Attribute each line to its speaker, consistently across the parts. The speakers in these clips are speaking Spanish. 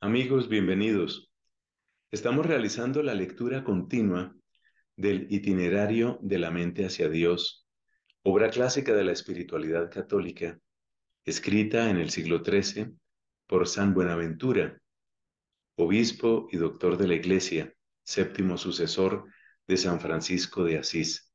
Speaker 1: Amigos, bienvenidos. Estamos realizando la lectura continua del itinerario de la mente hacia Dios, obra clásica de la espiritualidad católica, escrita en el siglo XIII por San Buenaventura, obispo y doctor de la Iglesia, séptimo sucesor de San Francisco de Asís.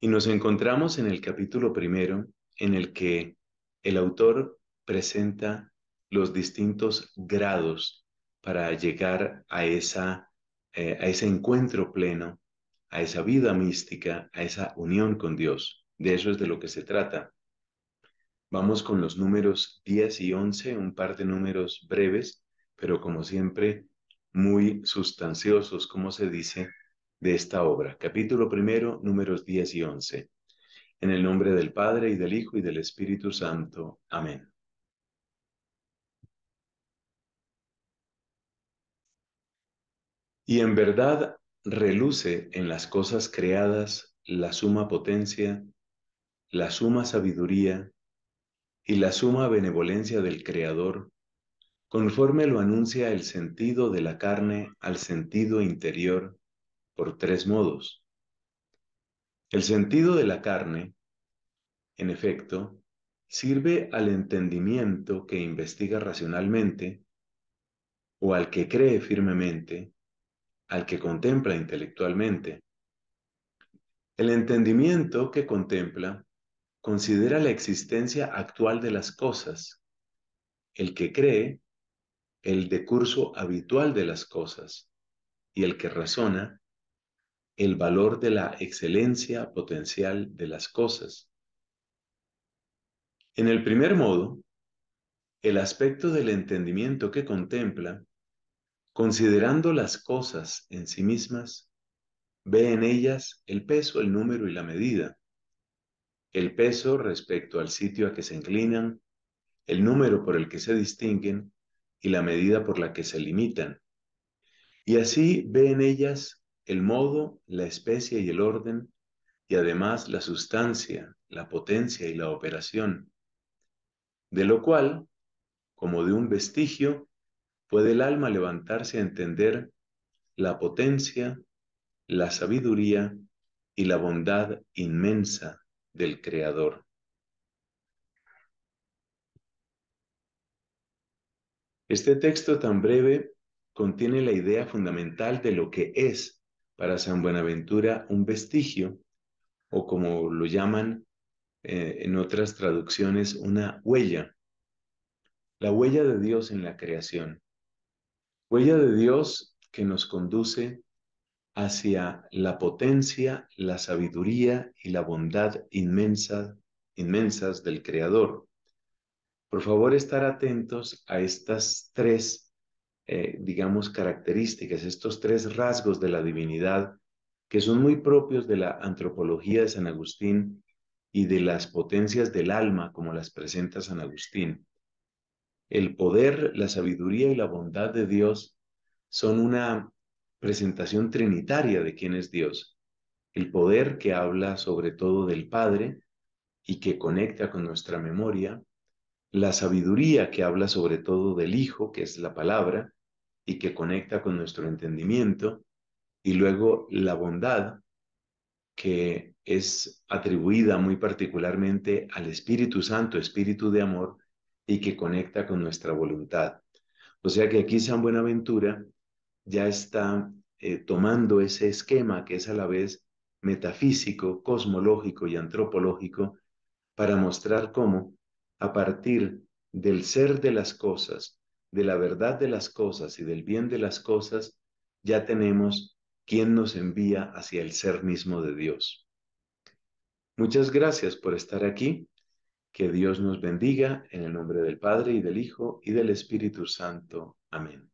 Speaker 1: Y nos encontramos en el capítulo primero, en el que el autor presenta los distintos grados para llegar a, esa, eh, a ese encuentro pleno, a esa vida mística, a esa unión con Dios. De eso es de lo que se trata. Vamos con los números 10 y 11, un par de números breves, pero como siempre muy sustanciosos, como se dice, de esta obra. Capítulo primero, números 10 y 11. En el nombre del Padre y del Hijo y del Espíritu Santo. Amén. Y en verdad reluce en las cosas creadas la suma potencia, la suma sabiduría y la suma benevolencia del Creador, conforme lo anuncia el sentido de la carne al sentido interior por tres modos. El sentido de la carne, en efecto, sirve al entendimiento que investiga racionalmente o al que cree firmemente al que contempla intelectualmente. El entendimiento que contempla considera la existencia actual de las cosas. El que cree, el decurso habitual de las cosas. Y el que razona, el valor de la excelencia potencial de las cosas. En el primer modo, el aspecto del entendimiento que contempla Considerando las cosas en sí mismas, ve en ellas el peso, el número y la medida. El peso respecto al sitio a que se inclinan, el número por el que se distinguen y la medida por la que se limitan. Y así ve en ellas el modo, la especie y el orden, y además la sustancia, la potencia y la operación, de lo cual, como de un vestigio, puede el alma levantarse a entender la potencia, la sabiduría y la bondad inmensa del Creador. Este texto tan breve contiene la idea fundamental de lo que es para San Buenaventura un vestigio, o como lo llaman eh, en otras traducciones, una huella, la huella de Dios en la creación. Huella de Dios que nos conduce hacia la potencia, la sabiduría y la bondad inmensa, inmensas del Creador. Por favor, estar atentos a estas tres, eh, digamos, características, estos tres rasgos de la divinidad que son muy propios de la antropología de San Agustín y de las potencias del alma, como las presenta San Agustín. El poder, la sabiduría y la bondad de Dios son una presentación trinitaria de quién es Dios. El poder que habla sobre todo del Padre y que conecta con nuestra memoria, la sabiduría que habla sobre todo del Hijo, que es la palabra, y que conecta con nuestro entendimiento, y luego la bondad, que es atribuida muy particularmente al Espíritu Santo, Espíritu de Amor, y que conecta con nuestra voluntad. O sea que aquí San Buenaventura ya está eh, tomando ese esquema que es a la vez metafísico, cosmológico y antropológico para mostrar cómo a partir del ser de las cosas, de la verdad de las cosas y del bien de las cosas, ya tenemos quien nos envía hacia el ser mismo de Dios. Muchas gracias por estar aquí. Que Dios nos bendiga en el nombre del Padre y del Hijo y del Espíritu Santo. Amén.